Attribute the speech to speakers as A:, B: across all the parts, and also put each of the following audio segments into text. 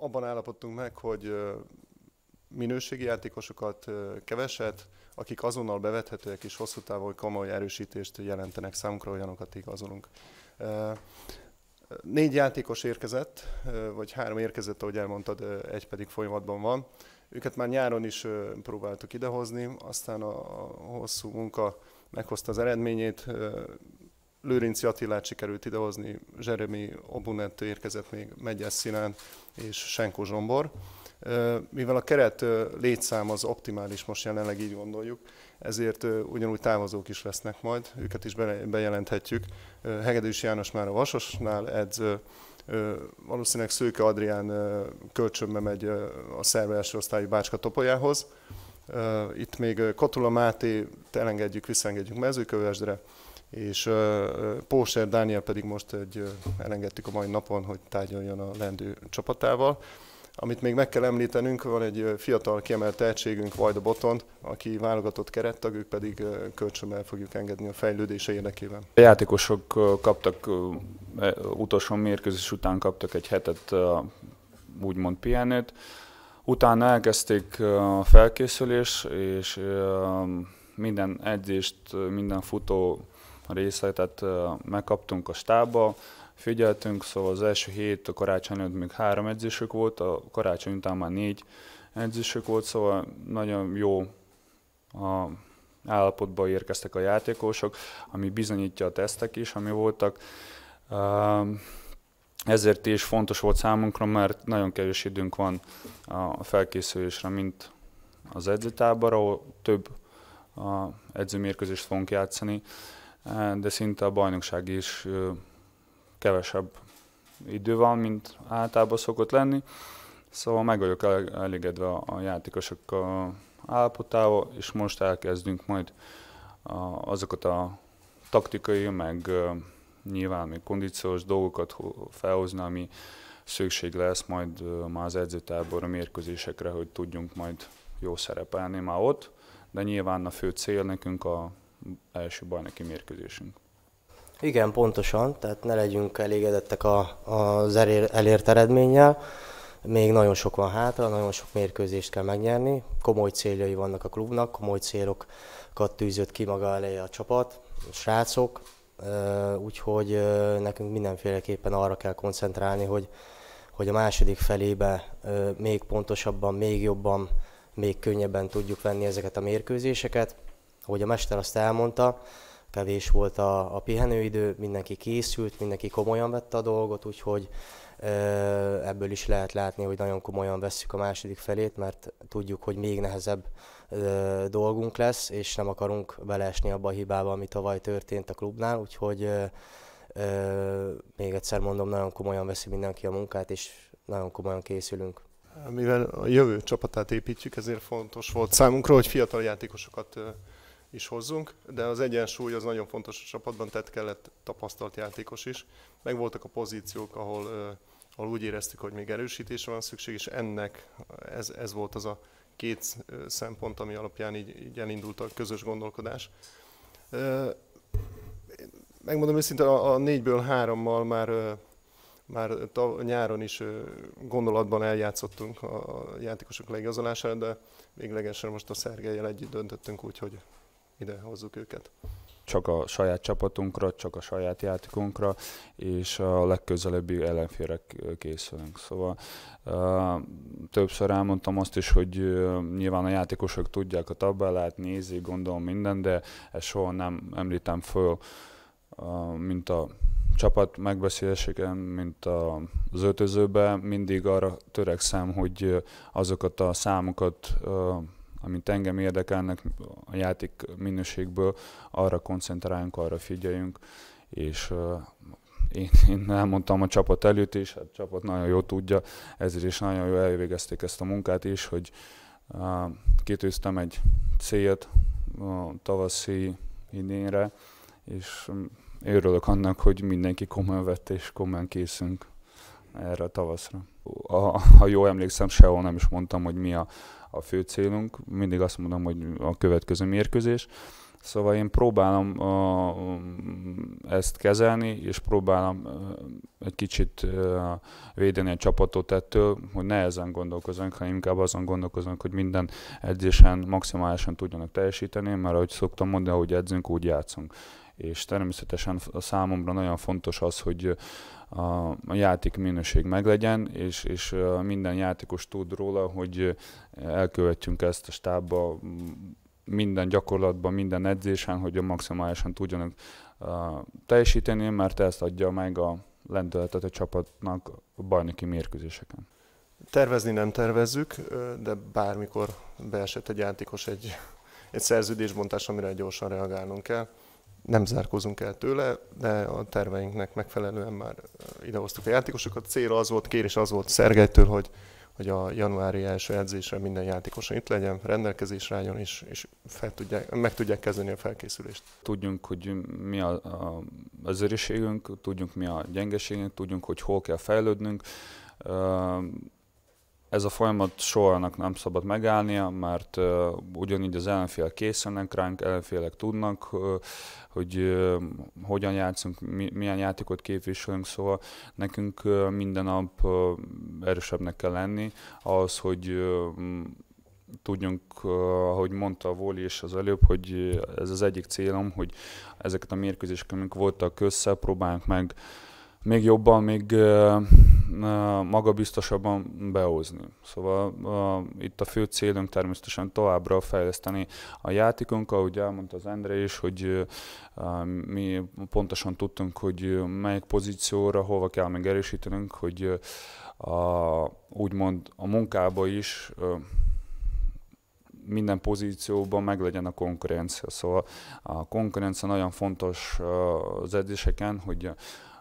A: abban állapodtunk meg, hogy minőségi játékosokat keveset, akik azonnal bevethetőek és hosszú távon komoly erősítést jelentenek számunkra, olyanokat igazolunk. Négy játékos érkezett, vagy három érkezett, ahogy elmondtad, egy pedig folyamatban van. Őket már nyáron is próbáltuk idehozni, aztán a hosszú munka meghozta az eredményét, Lőrinci Attilát sikerült idehozni, Jeremy Obunet érkezett még Megyes Szilán és Senko Zsombor. Mivel a keret létszám az optimális, most jelenleg így gondoljuk, ezért ugyanúgy távozók is lesznek majd, őket is bejelenthetjük. Hegedűs János már a Vasosnál edző, valószínűleg Szőke Adrián kölcsönbe megy a szerve első osztályú Bácska Topolyához. Itt még Katula Máté, elengedjük, visszaengedjük mezőkövesdre, és Póser Dániel pedig most egy, elengedtük a mai napon, hogy tárgyaljon a lendő csapatával. Amit még meg kell említenünk, van egy fiatal kiemelt tehetségünk, Vajda Boton, aki válogatott kerettag, ők pedig kölcsönben fogjuk engedni a fejlődése érdekében.
B: A játékosok kaptak, e, utolsó mérkőzés után kaptak egy hetet úgymond pihenőt, utána elkezdték a felkészülés, és minden edzést, minden futó része, megkaptunk a stábba, figyeltünk, szóval az első hét a karácsony előtt még három edzésük volt, a karácsony után már négy edzésük volt, szóval nagyon jó a állapotba érkeztek a játékosok, ami bizonyítja a tesztek is, ami voltak. Ezért is fontos volt számunkra, mert nagyon kevés időnk van a felkészülésre, mint az edzőtábor, ahol több edzőmérkőzést fogunk játszani de szinte a bajnokság is kevesebb idő van, mint általában szokott lenni. Szóval meg vagyok elégedve a játékosok állapotával, és most elkezdünk majd azokat a taktikai, meg nyilván még kondíciós dolgokat felhozni, ami szükség lesz majd már az edzőtábor a mérkőzésekre, hogy tudjunk majd jó szerepelni már ott, de nyilván a fő cél nekünk a első bajnoki mérkőzésünk.
C: Igen, pontosan, tehát ne legyünk elégedettek a, az elért eredménnyel. Még nagyon sok van hátra, nagyon sok mérkőzést kell megnyerni. Komoly céljai vannak a klubnak, komoly célokat tűzött ki maga elé a csapat, a srácok, úgyhogy nekünk mindenféleképpen arra kell koncentrálni, hogy, hogy a második felébe még pontosabban, még jobban, még könnyebben tudjuk venni ezeket a mérkőzéseket ahogy a mester azt elmondta, kevés volt a, a pihenőidő, mindenki készült, mindenki komolyan vette a dolgot, úgyhogy ebből is lehet látni, hogy nagyon komolyan vesszük a második felét, mert tudjuk, hogy még nehezebb dolgunk lesz, és nem akarunk beleesni abba a hibába, ami tavaly történt a klubnál, úgyhogy még egyszer mondom, nagyon komolyan veszi mindenki a munkát, és nagyon komolyan készülünk.
A: Mivel a jövő csapatát építjük, ezért fontos volt számunkra, hogy fiatal játékosokat is hozzunk, de az egyensúly az nagyon fontos a csapatban, tehát kellett tapasztalt játékos is. Meg voltak a pozíciók, ahol, ahol úgy éreztük, hogy még erősítésre van szükség, és ennek ez, ez volt az a két szempont, ami alapján így, így elindult a közös gondolkodás. Megmondom őszintén, a, a négyből hárommal már már nyáron is gondolatban eljátszottunk a játékosok leigazolására, de véglegesen most a Szergelyel együtt döntöttünk úgy, hogy ide hozzuk őket
B: csak a saját csapatunkra, csak a saját játékunkra, és a legközelebbi ellenfélre készülünk. Szóval többször elmondtam azt is, hogy nyilván a játékosok tudják a tabellát, nézik, gondolom minden, de ezt soha nem említem föl, mint a csapat megbeszéléseken, mint az ötözőben, mindig arra törekszem, hogy azokat a számokat amit engem érdekelnek a játék minőségből, arra koncentráljunk, arra figyeljünk, és én, én elmondtam a csapat előtt is, a hát csapat nagyon jól tudja, ezért is nagyon jól elvégezték ezt a munkát is, hogy kitűztem egy célt a tavaszi idénre, és örülök annak, hogy mindenki komolyan vett és komolyan készünk erre a tavaszra. A, ha jól emlékszem, sehol nem is mondtam, hogy mi a, a fő célunk. Mindig azt mondom, hogy a következő mérkőzés. Szóval én próbálom uh, ezt kezelni, és próbálom egy kicsit védeni a csapatot ettől, hogy ne ezen gondolkozunk, hanem inkább azon gondolkozunk, hogy minden edzésen maximálisan tudjanak teljesíteni, mert ahogy szoktam mondani, ahogy edzünk, úgy játszunk és természetesen a számomra nagyon fontos az, hogy a játék minőség meglegyen, és, és minden játékos tud róla, hogy elkövetjünk ezt a stábba minden gyakorlatban, minden edzésen, hogy a maximálisan tudjanak teljesíteni, mert ezt adja meg a lendületet a csapatnak a bajnoki mérkőzéseken.
A: Tervezni nem tervezzük, de bármikor beesett egy játékos egy, egy szerződésbontás, amire gyorsan reagálnunk kell nem zárkozunk el tőle, de a terveinknek megfelelően már eh, idehoztuk a játékosokat. A az volt, kérés az volt Szergejtől, hogy, hogy a januári első edzésre minden játékosan itt legyen, rendelkezésre álljon, és, és fel tudják, meg tudják kezdeni a felkészülést.
B: Tudjunk, hogy mi a, a, az örösségünk, tudjunk, mi a gyengeségünk, tudjunk, hogy hol kell fejlődnünk. Uh, ez a folyamat soha nem szabad megállnia, mert uh, ugyanígy az ellenfélek készülnek ránk, ellenfélek tudnak, uh, hogy uh, hogyan játszunk, mi, milyen játékot képviselünk, szóval nekünk uh, minden nap uh, erősebbnek kell lenni ahhoz, hogy uh, tudjunk, ahogy mondta Voli és az előbb, hogy ez az egyik célom, hogy ezeket a mérkőzéseket amik voltak össze, próbáljunk meg uh, még jobban, még magabiztosabban behozni. Szóval uh, itt a fő célunk természetesen továbbra fejleszteni a játékunkat, ugye elmondta az Endre is, hogy uh, mi pontosan tudtunk, hogy melyik pozícióra, hova kell még erősítenünk, hogy a, úgymond a munkába is uh, minden pozícióban meglegyen a konkurencia. Szóval a konkurencia nagyon fontos az edzéseken, hogy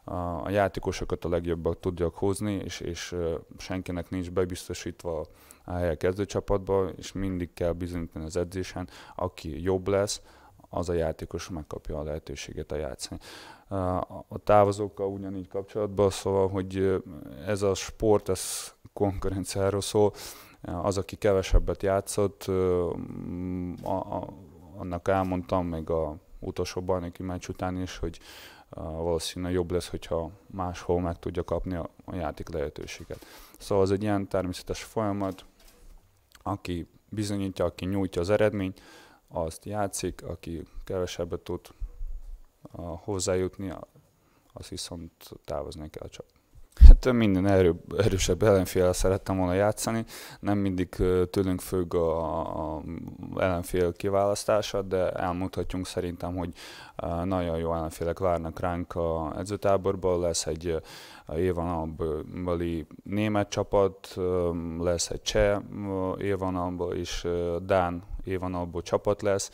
B: a, a játékosokat a legjobban tudjak hozni, és, és senkinek nincs bebiztosítva a helye kezdőcsapatba, és mindig kell bizonyítani az edzésen, aki jobb lesz, az a játékos megkapja a lehetőséget a játszani. A távozókkal ugyanígy kapcsolatban, szóval, hogy ez a sport, ez konkurenciáról szól, az, aki kevesebbet játszott, annak elmondtam, meg a utolsó bajnoki meccs után is, hogy valószínűleg jobb lesz, hogyha máshol meg tudja kapni a, a játék lehetőséget. Szóval az egy ilyen természetes folyamat, aki bizonyítja, aki nyújtja az eredményt, azt játszik, aki kevesebbet tud a, hozzájutni, azt viszont távozni kell csak. Hát minden erő, erősebb ellenfél szerettem volna játszani, nem mindig tőlünk függ a, a ellenfél kiválasztása, de elmutatjunk szerintem, hogy nagyon jó ellenfélek várnak ránk a edzőtáborból, lesz egy évanabbali német csapat, lesz egy cseh évvonalból és dán évvonalból csapat lesz,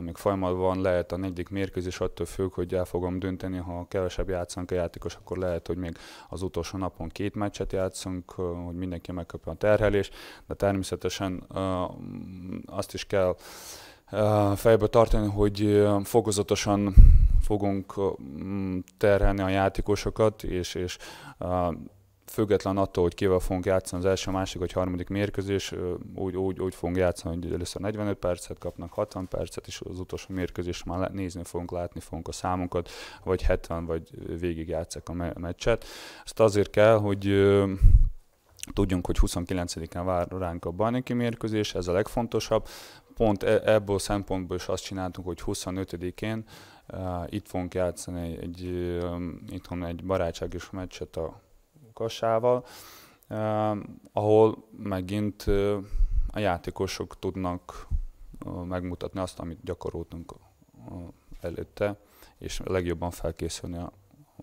B: még folyamatban lehet a negyedik mérkőzés, attól függ, hogy el fogom dönteni, ha kevesebb játszunk a játékos, akkor lehet, hogy még az utolsó napon két meccset játszunk, hogy mindenki megkapja a terhelést, de természetesen azt is kell fejbe tartani, hogy fokozatosan fogunk terhelni a játékosokat, és, és független attól, hogy kivel fogunk játszani az első, másik, vagy harmadik mérkőzés, úgy, úgy, úgy fogunk játszani, hogy először 45 percet kapnak, 60 percet, és az utolsó mérkőzés már nézni fogunk, látni fogunk a számunkat, vagy 70, vagy végig játszák a me- meccset. Ezt azért kell, hogy Tudjunk, hogy 29 en vár ránk a bajnoki mérkőzés, ez a legfontosabb. Pont e-, ebből a szempontból is azt csináltunk, hogy 25-én uh, itt fogunk játszani egy, um, itthon egy barátságos meccset a Kassával, ehm, ahol megint a játékosok tudnak megmutatni azt, amit gyakoroltunk előtte, és legjobban felkészülni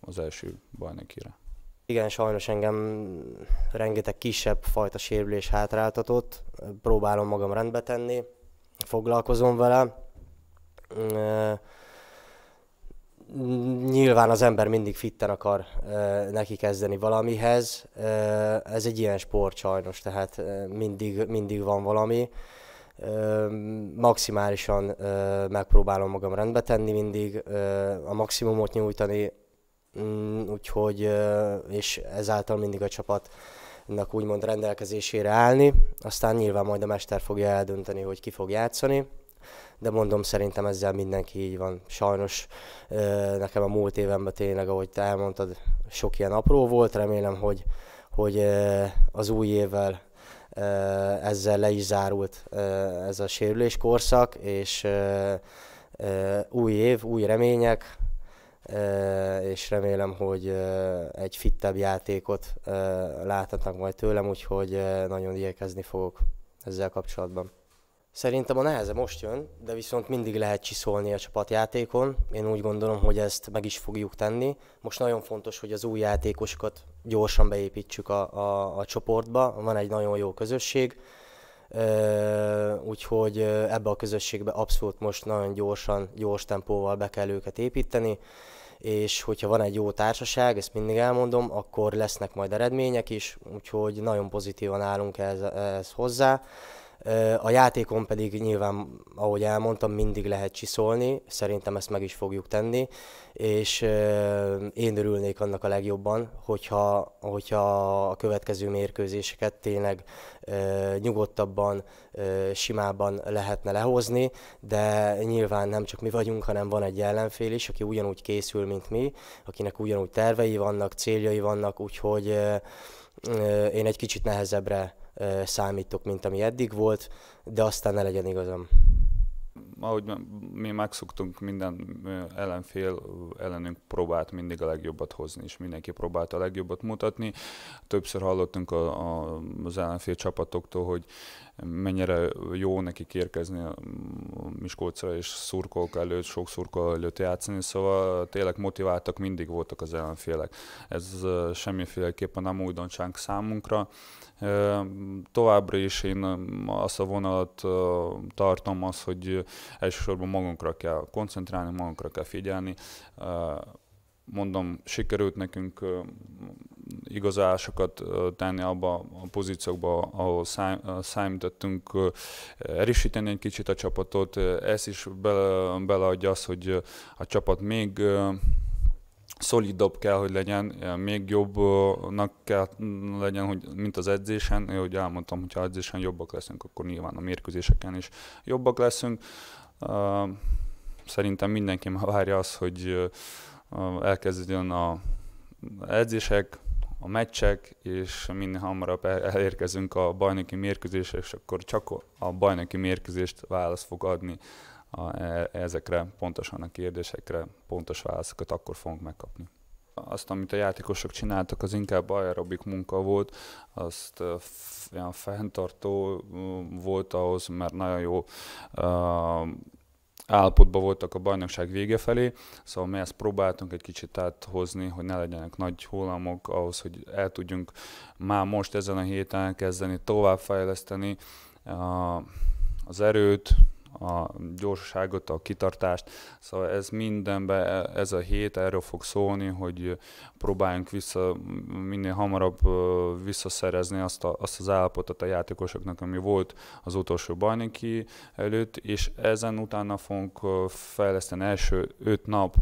B: az első bajnokira.
C: Igen, sajnos engem rengeteg kisebb fajta sérülés hátráltatott, próbálom magam rendbe tenni, foglalkozom vele nyilván az ember mindig fitten akar neki kezdeni valamihez. ez egy ilyen sport sajnos, tehát mindig, mindig van valami. maximálisan megpróbálom magam rendbe tenni mindig, a maximumot nyújtani, mm, úgyhogy, és ezáltal mindig a csapatnak úgymond rendelkezésére állni. Aztán nyilván majd a mester fogja eldönteni, hogy ki fog játszani de mondom, szerintem ezzel mindenki így van. Sajnos nekem a múlt évemben tényleg, ahogy te elmondtad, sok ilyen apró volt, remélem, hogy, hogy az új évvel ezzel le is zárult ez a sérülés korszak, és új év, új remények, és remélem, hogy egy fittebb játékot láthatnak majd tőlem, úgyhogy nagyon igyekezni fogok ezzel kapcsolatban. Szerintem a neheze most jön, de viszont mindig lehet csiszolni a csapatjátékon. Én úgy gondolom, hogy ezt meg is fogjuk tenni. Most nagyon fontos, hogy az új játékosokat gyorsan beépítsük a, a, a csoportba. Van egy nagyon jó közösség, úgyhogy ebbe a közösségbe abszolút most nagyon gyorsan, gyors tempóval be kell őket építeni és hogyha van egy jó társaság, ezt mindig elmondom, akkor lesznek majd eredmények is, úgyhogy nagyon pozitívan állunk ehhez hozzá. A játékon pedig nyilván, ahogy elmondtam, mindig lehet csiszolni, szerintem ezt meg is fogjuk tenni, és én örülnék annak a legjobban, hogyha, hogyha a következő mérkőzéseket tényleg nyugodtabban, simában lehetne lehozni, de nyilván nem csak mi vagyunk, hanem van egy ellenfél is, aki ugyanúgy készül, mint mi, akinek ugyanúgy tervei vannak, céljai vannak, úgyhogy én egy kicsit nehezebbre számítok, mint ami eddig volt, de aztán ne legyen igazam. Ahogy mi megszoktunk, minden ellenfél ellenünk próbált
B: mindig a legjobbat hozni, és mindenki próbált a legjobbat mutatni. Többször hallottunk a, a, az ellenfél csapatoktól, hogy mennyire jó nekik érkezni a Miskolcra, és szurkolók előtt, sok szurkoló előtt játszani, szóval tényleg motiváltak mindig voltak az ellenfélek. Ez semmiféleképpen nem újdonság számunkra. Továbbra is én azt a vonalat tartom az, hogy elsősorban magunkra kell koncentrálni, magunkra kell figyelni. Mondom, sikerült nekünk igazásokat tenni abba a pozíciókba, ahol számítottunk erősíteni egy kicsit a csapatot. Ez is bele, beleadja azt, hogy a csapat még szolidabb kell, hogy legyen, még jobbnak kell legyen, hogy, mint az edzésen. Én, ahogy elmondtam, ha edzésen jobbak leszünk, akkor nyilván a mérkőzéseken is jobbak leszünk. Szerintem mindenki már várja azt, hogy elkezdődjön a edzések, a meccsek, és minél hamarabb elérkezünk a bajnoki mérkőzésre, és akkor csak a bajnoki mérkőzést válasz fog adni a, e, ezekre pontosan a kérdésekre, pontos válaszokat akkor fogunk megkapni. Azt, amit a játékosok csináltak, az inkább aerobik munka volt, azt olyan e, fenntartó volt ahhoz, mert nagyon jó uh, állapotban voltak a bajnokság vége felé, szóval mi ezt próbáltunk egy kicsit áthozni, hogy ne legyenek nagy hullámok ahhoz, hogy el tudjunk már most ezen a héten kezdeni továbbfejleszteni eh, az erőt, a gyorsaságot, a kitartást, szóval ez mindenben, ez a hét erről fog szólni, hogy próbáljunk vissza, minél hamarabb visszaszerezni azt, a, azt az állapotot a játékosoknak, ami volt az utolsó bajnoki előtt, és ezen utána fogunk fejleszteni első öt nap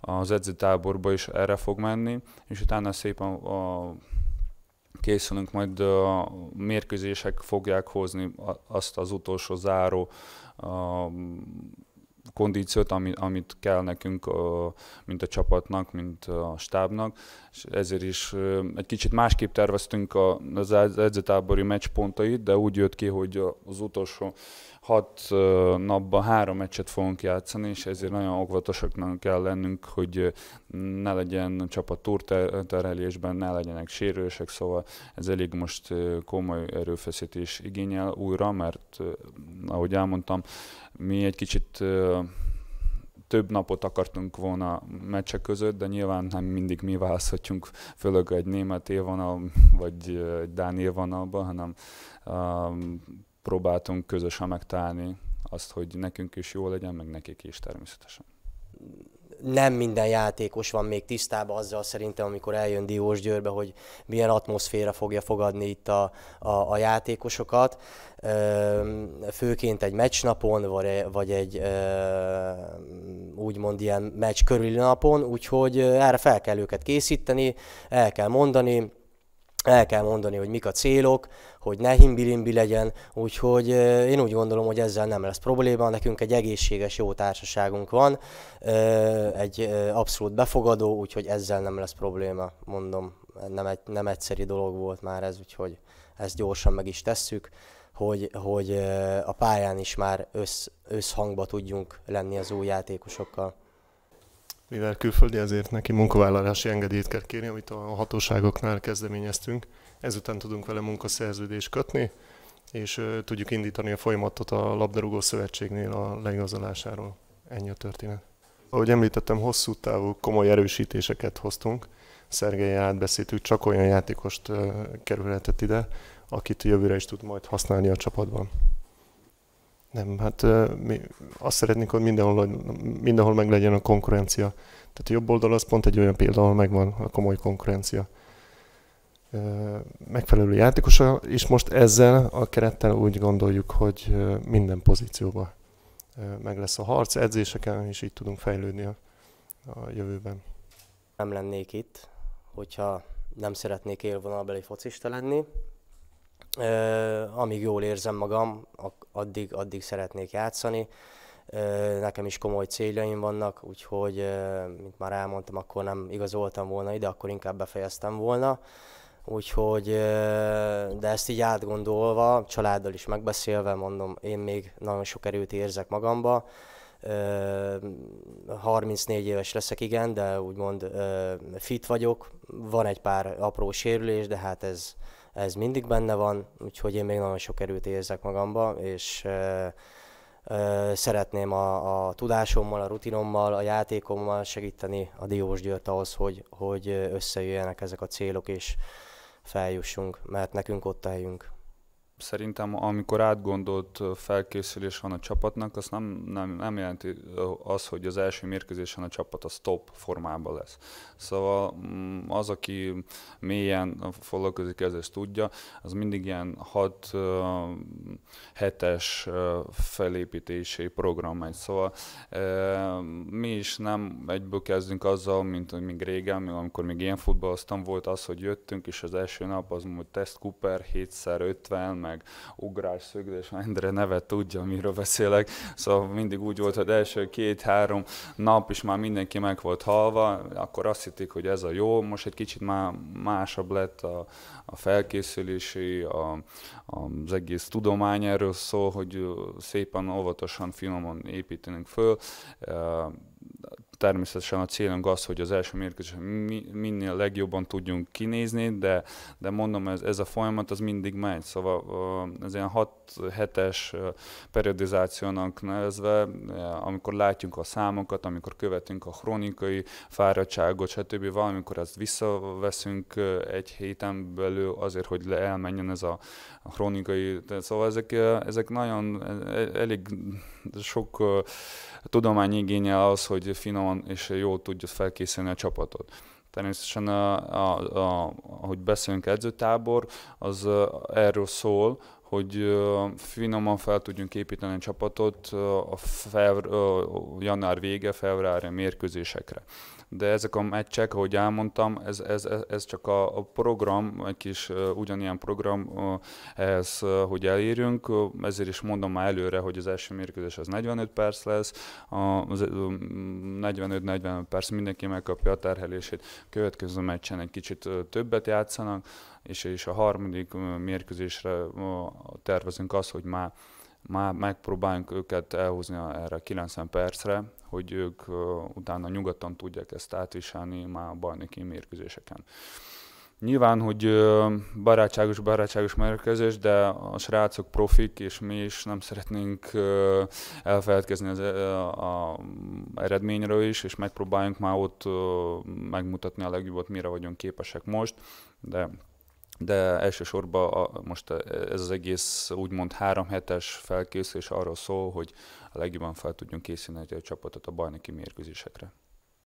B: az edzőtáborba is erre fog menni, és utána szépen a készülünk, majd a mérkőzések fogják hozni azt az utolsó záró kondíciót, ami, amit kell nekünk, mint a csapatnak, mint a stábnak, és ezért is egy kicsit másképp terveztünk az edzetábori meccspontait, de úgy jött ki, hogy az utolsó hat napban három meccset fogunk játszani, és ezért nagyon óvatosaknak kell lennünk, hogy ne legyen csapat túrterelésben, ne legyenek sérülések, szóval ez elég most komoly erőfeszítés igényel újra, mert ahogy elmondtam, mi egy kicsit több napot akartunk volna meccsek között, de nyilván nem mindig mi választhatjunk, főleg egy német élvonal, vagy egy dán élvonalba, hanem um, próbáltunk közösen megtalálni azt, hogy nekünk is jó legyen, meg nekik is természetesen.
C: Nem minden játékos van még tisztában azzal szerintem, amikor eljön Diós Győrbe, hogy milyen atmoszféra fogja fogadni itt a, a, a játékosokat. Főként egy meccsnapon, vagy, vagy egy úgymond ilyen meccs körüli napon, úgyhogy erre fel kell őket készíteni, el kell mondani, el kell mondani, hogy mik a célok, hogy ne himbilimbi legyen, úgyhogy én úgy gondolom, hogy ezzel nem lesz probléma, nekünk egy egészséges, jó társaságunk van, egy abszolút befogadó, úgyhogy ezzel nem lesz probléma, mondom, nem, egy, nem egyszeri dolog volt már ez, úgyhogy ezt gyorsan meg is tesszük, hogy, hogy a pályán is már össz, összhangba tudjunk lenni az új játékosokkal
A: mivel külföldi, ezért neki munkavállalási engedélyt kell kérni, amit a hatóságoknál kezdeményeztünk. Ezután tudunk vele munkaszerződést kötni, és tudjuk indítani a folyamatot a labdarúgó szövetségnél a leigazolásáról. Ennyi a történet. Ahogy említettem, hosszú távú komoly erősítéseket hoztunk. Szergei átbeszéltük, csak olyan játékost kerülhetett ide, akit jövőre is tud majd használni a csapatban. Nem, hát mi azt szeretnénk, hogy mindenhol, mindenhol meg legyen a konkurencia. Tehát a jobb oldal az pont egy olyan példa, ahol megvan a komoly konkurencia. Megfelelő játékosa, és most ezzel a kerettel úgy gondoljuk, hogy minden pozícióban meg lesz a harc, edzéseken, és így tudunk fejlődni a, a jövőben.
C: Nem lennék itt, hogyha nem szeretnék élvonalbeli focista lenni, amíg jól érzem magam, addig, addig szeretnék játszani. Nekem is komoly céljaim vannak, úgyhogy, mint már elmondtam, akkor nem igazoltam volna ide, akkor inkább befejeztem volna. Úgyhogy, de ezt így átgondolva, családdal is megbeszélve, mondom, én még nagyon sok erőt érzek magamba. 34 éves leszek, igen, de úgymond fit vagyok. Van egy pár apró sérülés, de hát ez ez mindig benne van, úgyhogy én még nagyon sok erőt érzek magamba, és ö, ö, szeretném a, a tudásommal, a rutinommal, a játékommal segíteni a Diós Győrt ahhoz, hogy, hogy összejöjjenek ezek a célok, és feljussunk, mert nekünk ott a helyünk
B: szerintem amikor átgondolt felkészülés van a csapatnak, az nem, nem, nem jelenti az, hogy az első mérkőzésen a csapat a stop formában lesz. Szóval mm, az, aki mélyen foglalkozik ezzel, ezt tudja, az mindig ilyen 6 hetes felépítési program megy. Szóval mi is nem egyből kezdünk azzal, mint még régen, amikor még ilyen futballoztam, volt az, hogy jöttünk, és az első nap az volt Test Cooper 7x50, meg ugrás, szögdés, Endre nevet tudja, miről beszélek. Szóval mindig úgy volt, hogy első két-három nap is már mindenki meg volt halva, akkor azt hitték, hogy ez a jó, most egy kicsit már másabb lett a, a felkészülési, a, az egész tudomány erről szól, hogy szépen, óvatosan, finoman építenünk föl természetesen a célunk az, hogy az első mérkőzésen mi, minél legjobban tudjunk kinézni, de, de mondom, ez, ez a folyamat az mindig megy, szóval ez ilyen 6 hetes periodizációnak nevezve, amikor látjuk a számokat, amikor követünk a chronikai fáradtságot, stb. valamikor ezt visszaveszünk egy héten belül azért, hogy le elmenjen ez a chronikai, szóval ezek, ezek nagyon e, e, elég sok a tudomány igénye az, hogy finoman és jól tudja felkészíteni a csapatot. Természetesen a, a, a, ahogy beszélünk edzőtábor, az erről szól, hogy finoman fel tudjunk építeni a csapatot a január vége, február mérkőzésekre. De ezek a meccsek, ahogy elmondtam, ez, ez, ez csak a, a program, egy kis ugyanilyen program ehhez, hogy elérjünk, ezért is mondom már előre, hogy az első mérkőzés az 45 perc lesz, a 45-45 perc mindenki megkapja a terhelését, következő meccsen egy kicsit többet jár, játszanak, és, és a harmadik mérkőzésre tervezünk azt, hogy már, már megpróbáljunk őket elhozni erre 90 percre, hogy ők utána nyugodtan tudják ezt átviselni már a bajnoki mérkőzéseken. Nyilván, hogy barátságos, barátságos mérkőzés, de a srácok profik, és mi is nem szeretnénk elfeledkezni az a eredményről is, és megpróbáljunk már ott megmutatni a legjobbat, mire vagyunk képesek most de de elsősorban a, most ez az egész úgymond három hetes felkészülés arról szól, hogy a legjobban fel tudjunk készíteni a csapatot a bajnoki mérkőzésekre.